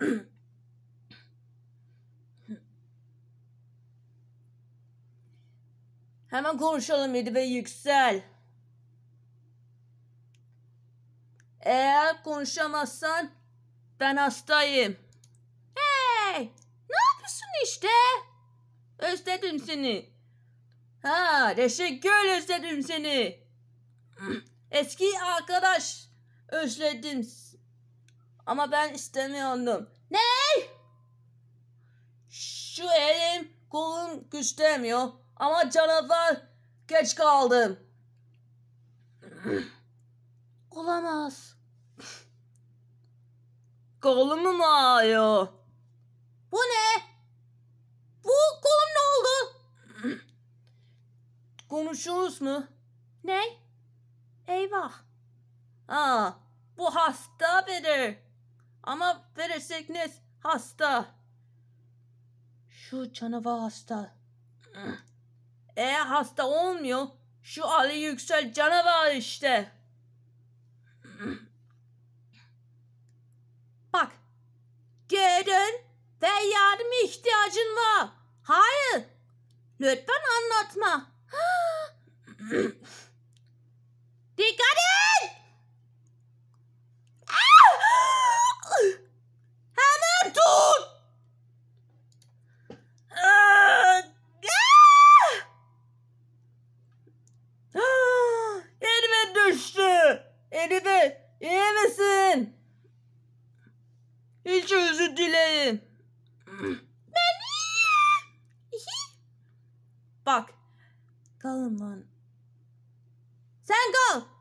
Hemen konuşalım Yedi Bey Yüksel. Eğer konuşamazsan ben hastayım. Hey! Ne yapıyorsun işte? Özledim seni. Ha, teşekkür özledim seni. Eski arkadaş özledim ama ben istemiyordum. Ne? Şu elim kolum güçlemiyor. Ama canavar geç kaldım. Olamaz. Kolumu mu ağrıyor? Bu ne? Bu kolum ne oldu? Konuşuruz mu? Ne? Eyvah. Aa, bu hasta biri. Ama Feres ne? hasta. Şu canavar hasta. Eğer hasta olmuyor şu Ali Yüksel canavar işte. Bak. Gelin ve yardım ihtiyacın var. Hayır. Lütfen anlatma. Erife iyi misin? Hiç özür dileyin. Ben iyiyim. Bak. Kalın lan. Sen kal.